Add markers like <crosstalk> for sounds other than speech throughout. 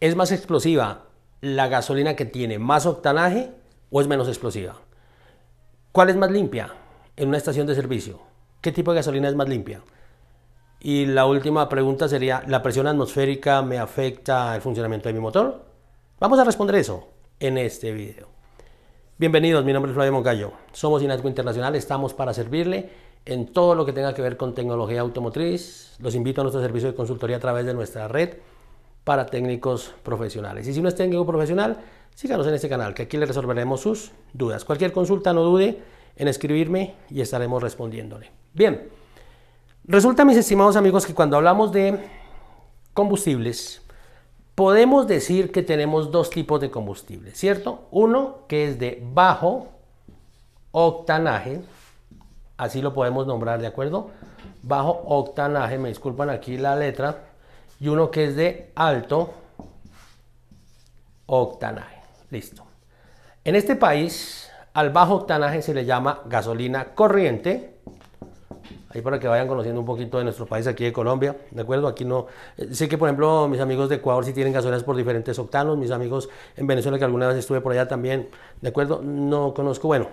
¿Es más explosiva la gasolina que tiene más octanaje o es menos explosiva? ¿Cuál es más limpia en una estación de servicio? ¿Qué tipo de gasolina es más limpia? Y la última pregunta sería, ¿la presión atmosférica me afecta el funcionamiento de mi motor? Vamos a responder eso en este video. Bienvenidos, mi nombre es Flavio Moncayo. Somos Inasco Internacional, estamos para servirle en todo lo que tenga que ver con tecnología automotriz. Los invito a nuestro servicio de consultoría a través de nuestra red para técnicos profesionales. Y si no es técnico profesional, síganos en este canal, que aquí le resolveremos sus dudas. Cualquier consulta no dude en escribirme y estaremos respondiéndole. Bien, resulta, mis estimados amigos, que cuando hablamos de combustibles, podemos decir que tenemos dos tipos de combustibles, ¿cierto? Uno que es de bajo octanaje, así lo podemos nombrar, ¿de acuerdo? Bajo octanaje, me disculpan aquí la letra, y uno que es de alto octanaje. Listo. En este país, al bajo octanaje se le llama gasolina corriente. Ahí para que vayan conociendo un poquito de nuestro país aquí de Colombia, ¿de acuerdo? Aquí no. Eh, sé que, por ejemplo, mis amigos de Ecuador sí tienen gasolinas por diferentes octanos. Mis amigos en Venezuela, que alguna vez estuve por allá también, ¿de acuerdo? No conozco, bueno,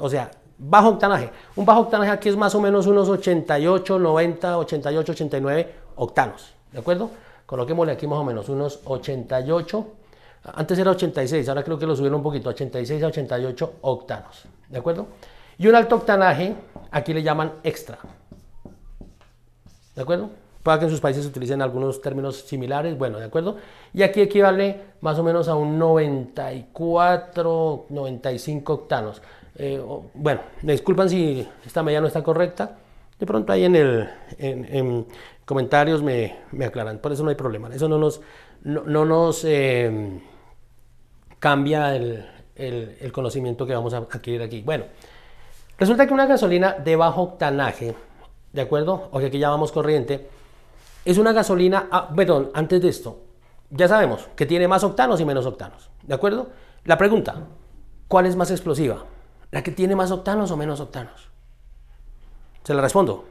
o sea, bajo octanaje. Un bajo octanaje aquí es más o menos unos 88, 90, 88, 89 octanos. ¿De acuerdo? Coloquémosle aquí más o menos unos 88. Antes era 86, ahora creo que lo subieron un poquito, 86 a 88 octanos. ¿De acuerdo? Y un alto octanaje, aquí le llaman extra. ¿De acuerdo? Para que en sus países se utilicen algunos términos similares, bueno, ¿de acuerdo? Y aquí equivale más o menos a un 94, 95 octanos. Eh, bueno, me disculpan si esta medida no está correcta, de pronto ahí en el en, comentarios me, aclaran, por eso no hay problema. Eso no nos, no, nos em, cambia el, conocimiento que vamos a adquirir aquí. Bueno, resulta que una gasolina de bajo octanaje, ¿de acuerdo? O que aquí llamamos corriente, es una gasolina, ah, perdón, antes de esto, ya sabemos que tiene más octanos y menos octanos, ¿de acuerdo? La pregunta, ¿cuál es más explosiva? ¿La que tiene más octanos o menos octanos? Se la respondo.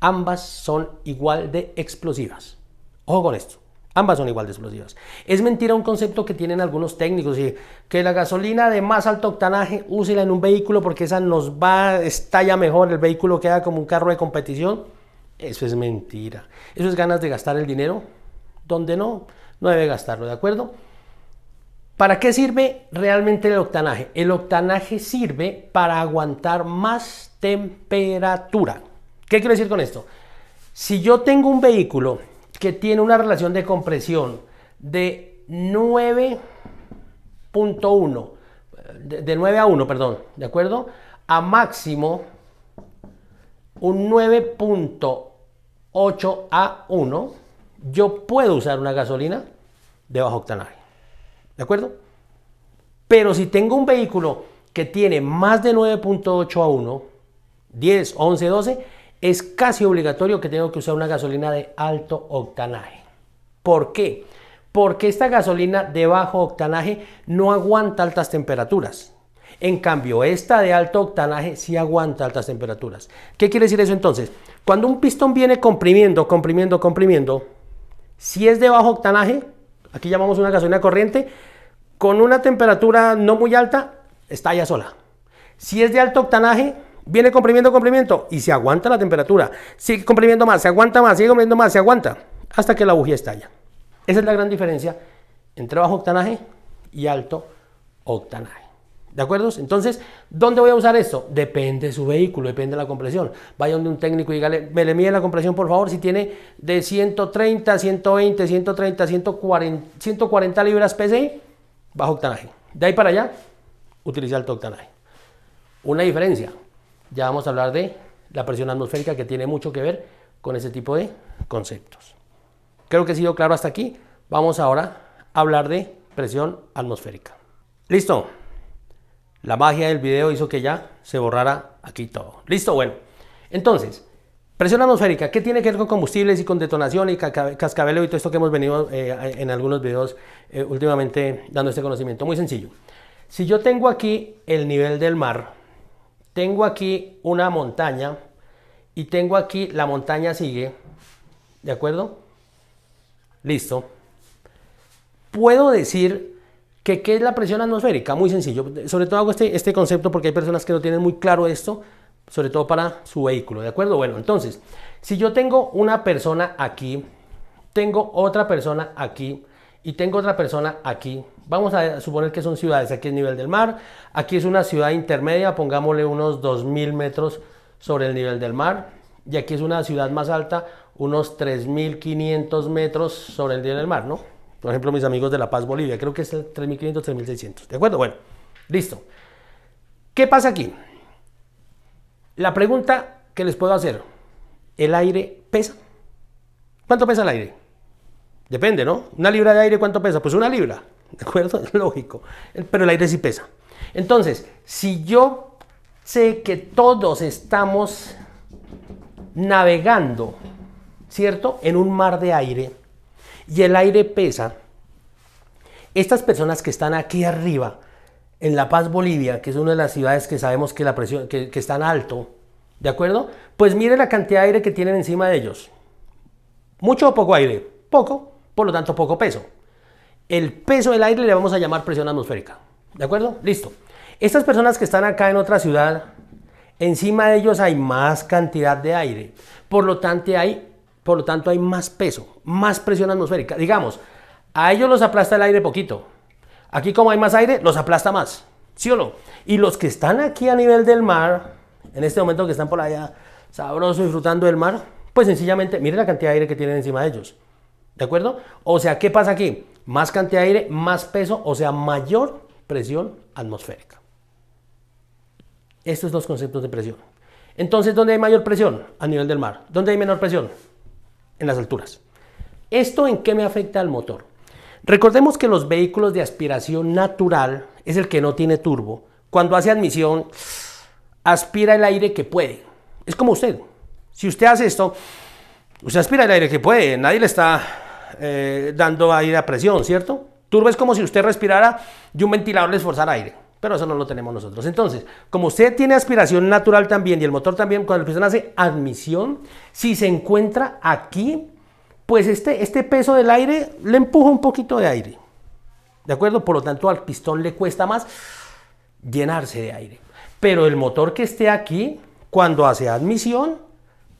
Ambas son igual de explosivas. Ojo con esto. Ambas son igual de explosivas. Es mentira un concepto que tienen algunos técnicos y que la gasolina de más alto octanaje úsela en un vehículo porque esa nos va, estalla mejor, el vehículo haga como un carro de competición. Eso es mentira. Eso es ganas de gastar el dinero donde no, no debe gastarlo, ¿de acuerdo? ¿Para qué sirve realmente el octanaje? El octanaje sirve para aguantar más temperatura. ¿Qué quiero decir con esto? Si yo tengo un vehículo que tiene una relación de compresión de 9.1, de, 9 a 1, perdón, ¿de acuerdo? A máximo un 9.8 a 1, yo puedo usar una gasolina de bajo octanaje. ¿De acuerdo? Pero si tengo un vehículo que tiene más de 9.8 a 1, 10, 11, 12, es casi obligatorio que tengo que usar una gasolina de alto octanaje. ¿Por qué? Porque esta gasolina de bajo octanaje no aguanta altas temperaturas. En cambio, esta de alto octanaje sí aguanta altas temperaturas. ¿Qué quiere decir eso entonces? Cuando un pistón viene comprimiendo, comprimiendo, comprimiendo, si es de bajo octanaje, aquí llamamos una gasolina corriente, con una temperatura no muy alta, estalla sola. Si es de alto octanaje, viene comprimiendo, comprimiendo y se aguanta la temperatura. Sigue comprimiendo más, se aguanta más, sigue comprimiendo más, se aguanta hasta que la bujía estalla. Esa es la gran diferencia entre bajo octanaje y alto octanaje. ¿De acuerdo? Entonces, ¿dónde voy a usar esto? Depende de su vehículo, depende de la compresión. Vaya donde un técnico y dígale, me le mide la compresión, por favor, si tiene de 130, 120, 130, 140, 140 libras PSI, bajo octanaje. De ahí para allá, utilice alto octanaje. Una diferencia, ya vamos a hablar de la presión atmosférica que tiene mucho que ver con ese tipo de conceptos. Creo que ha sido claro hasta aquí. Vamos ahora a hablar de presión atmosférica. Listo. La magia del video hizo que ya se borrara aquí todo. Listo, bueno. Entonces, Presión atmosférica, ¿qué tiene que ver con combustibles y con detonación y cascabelo y todo esto que hemos venido eh, en algunos videos eh, últimamente dando este conocimiento? Muy sencillo. Si yo tengo aquí el nivel del mar, tengo aquí una montaña y tengo aquí la montaña sigue, ¿de acuerdo? Listo. Puedo decir que qué es la presión atmosférica, muy sencillo. Sobre todo hago este, este concepto porque hay personas que no tienen muy claro esto sobre todo para su vehículo, ¿de acuerdo? Bueno, entonces, si yo tengo una persona aquí, tengo otra persona aquí y tengo otra persona aquí, vamos a suponer que son ciudades, aquí es nivel del mar, aquí es una ciudad intermedia, pongámosle unos 2.000 metros sobre el nivel del mar, y aquí es una ciudad más alta, unos 3.500 metros sobre el nivel del mar, ¿no? Por ejemplo, mis amigos de La Paz, Bolivia, creo que es 3.500, 3.600, ¿de acuerdo? Bueno, listo. ¿Qué pasa aquí? La pregunta que les puedo hacer, ¿el aire pesa? ¿Cuánto pesa el aire? Depende, ¿no? Una libra de aire, ¿cuánto pesa? Pues una libra, <laughs> ¿de acuerdo? Es <laughs> Lógico. Pero el aire sí pesa. Entonces, si yo sé que todos estamos navegando, ¿cierto? En un mar de aire y el aire pesa, estas personas que están aquí arriba, en La Paz, Bolivia, que es una de las ciudades que sabemos que la presión, que, que están alto, ¿de acuerdo? Pues mire la cantidad de aire que tienen encima de ellos. ¿Mucho o poco aire? Poco, por lo tanto poco peso. El peso del aire le vamos a llamar presión atmosférica. ¿De acuerdo? Listo. Estas personas que están acá en otra ciudad, encima de ellos hay más cantidad de aire. Por lo tanto hay, por lo tanto hay más peso, más presión atmosférica. Digamos, a ellos los aplasta el aire poquito, Aquí como hay más aire, los aplasta más, ¿sí o no? Y los que están aquí a nivel del mar, en este momento que están por allá sabroso disfrutando del mar, pues sencillamente, miren la cantidad de aire que tienen encima de ellos, ¿de acuerdo? O sea, ¿qué pasa aquí? Más cantidad de aire, más peso, o sea, mayor presión atmosférica. Estos son los conceptos de presión. Entonces, ¿dónde hay mayor presión? A nivel del mar. ¿Dónde hay menor presión? En las alturas. ¿Esto en qué me afecta al motor? Recordemos que los vehículos de aspiración natural es el que no tiene turbo. Cuando hace admisión, aspira el aire que puede. Es como usted. Si usted hace esto, usted aspira el aire que puede. Nadie le está eh, dando aire a presión, ¿cierto? Turbo es como si usted respirara y un ventilador le esforzara aire. Pero eso no lo tenemos nosotros. Entonces, como usted tiene aspiración natural también y el motor también, cuando el persona hace admisión, si se encuentra aquí, pues este, este peso del aire le empuja un poquito de aire. ¿De acuerdo? Por lo tanto, al pistón le cuesta más llenarse de aire. Pero el motor que esté aquí, cuando hace admisión,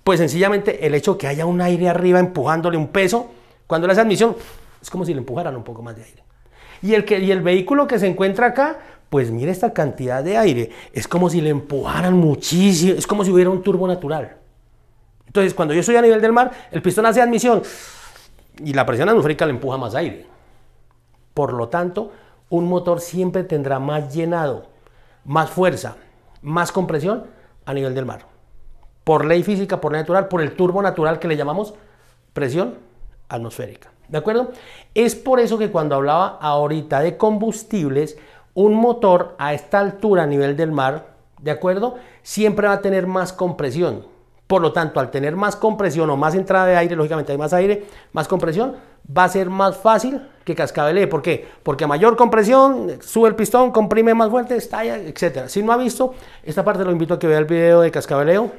pues sencillamente el hecho que haya un aire arriba empujándole un peso, cuando le hace admisión, es como si le empujaran un poco más de aire. Y el, que, y el vehículo que se encuentra acá, pues mire esta cantidad de aire. Es como si le empujaran muchísimo, es como si hubiera un turbo natural. Entonces, cuando yo estoy a nivel del mar, el pistón hace admisión y la presión atmosférica le empuja más aire. Por lo tanto, un motor siempre tendrá más llenado, más fuerza, más compresión a nivel del mar. Por ley física, por ley natural, por el turbo natural que le llamamos presión atmosférica. ¿De acuerdo? Es por eso que cuando hablaba ahorita de combustibles, un motor a esta altura a nivel del mar, ¿de acuerdo? Siempre va a tener más compresión por lo tanto, al tener más compresión o más entrada de aire, lógicamente hay más aire, más compresión, va a ser más fácil que cascabelee. ¿Por qué? Porque a mayor compresión, sube el pistón, comprime más fuerte, estalla, etc. Si no ha visto, esta parte lo invito a que vea el video de cascabeleo,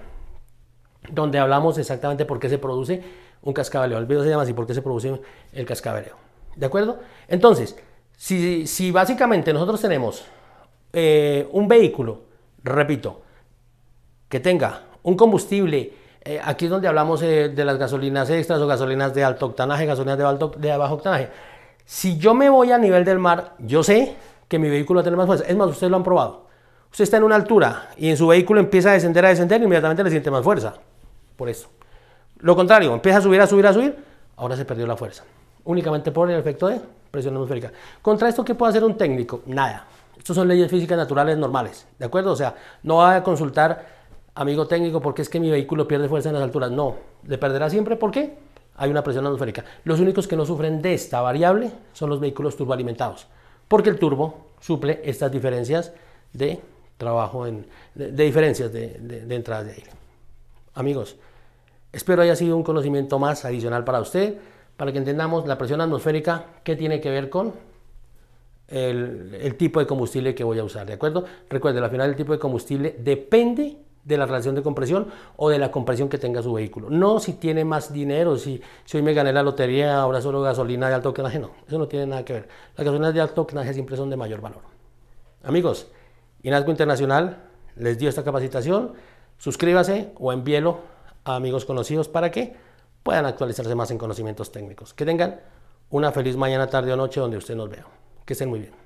donde hablamos exactamente por qué se produce un cascabeleo. El video se llama así, por qué se produce el cascabeleo. ¿De acuerdo? Entonces, si, básicamente nosotros tenemos eh, un vehículo, repito, que tenga un combustible, eh, aquí es donde hablamos eh, de las gasolinas extras o gasolinas de alto octanaje, gasolinas de, bajo octanaje. Si yo me voy a nivel del mar, yo sé que mi vehículo va a tener más fuerza. Es más, ustedes lo han probado. Usted está en una altura y en su vehículo empieza a descender, a descender, inmediatamente le siente más fuerza. Por eso. Lo contrario, empieza a subir, a subir, a subir, ahora se perdió la fuerza. Únicamente por el efecto de presión atmosférica. ¿Contra esto qué puede hacer un técnico? Nada. Estos son leyes físicas naturales normales, ¿de acuerdo? O sea, no va a consultar amigo técnico, porque es que mi vehículo pierde fuerza en las alturas. No, le perderá siempre porque hay una presión atmosférica. Los únicos que no sufren de esta variable son los vehículos turboalimentados, porque el turbo suple estas diferencias de trabajo, en, de, diferencias de, de, de entradas de aire. Amigos, espero haya sido un conocimiento más adicional para usted, para que entendamos la presión atmosférica, qué tiene que ver con el, el, tipo de combustible que voy a usar, ¿de acuerdo? Recuerde, al final el tipo de combustible depende de la relación de compresión o de la compresión que tenga su vehículo. No si tiene más dinero, si, si hoy me gané la lotería, ahora solo gasolina de alto octanaje, no, eso no tiene nada que ver. Las gasolinas de alto octanaje siempre son de mayor valor. Amigos, Inasco Internacional les dio esta capacitación, suscríbase o envíelo a amigos conocidos para que puedan actualizarse más en conocimientos técnicos. Que tengan una feliz mañana, tarde o noche donde usted nos vea. Que estén muy bien.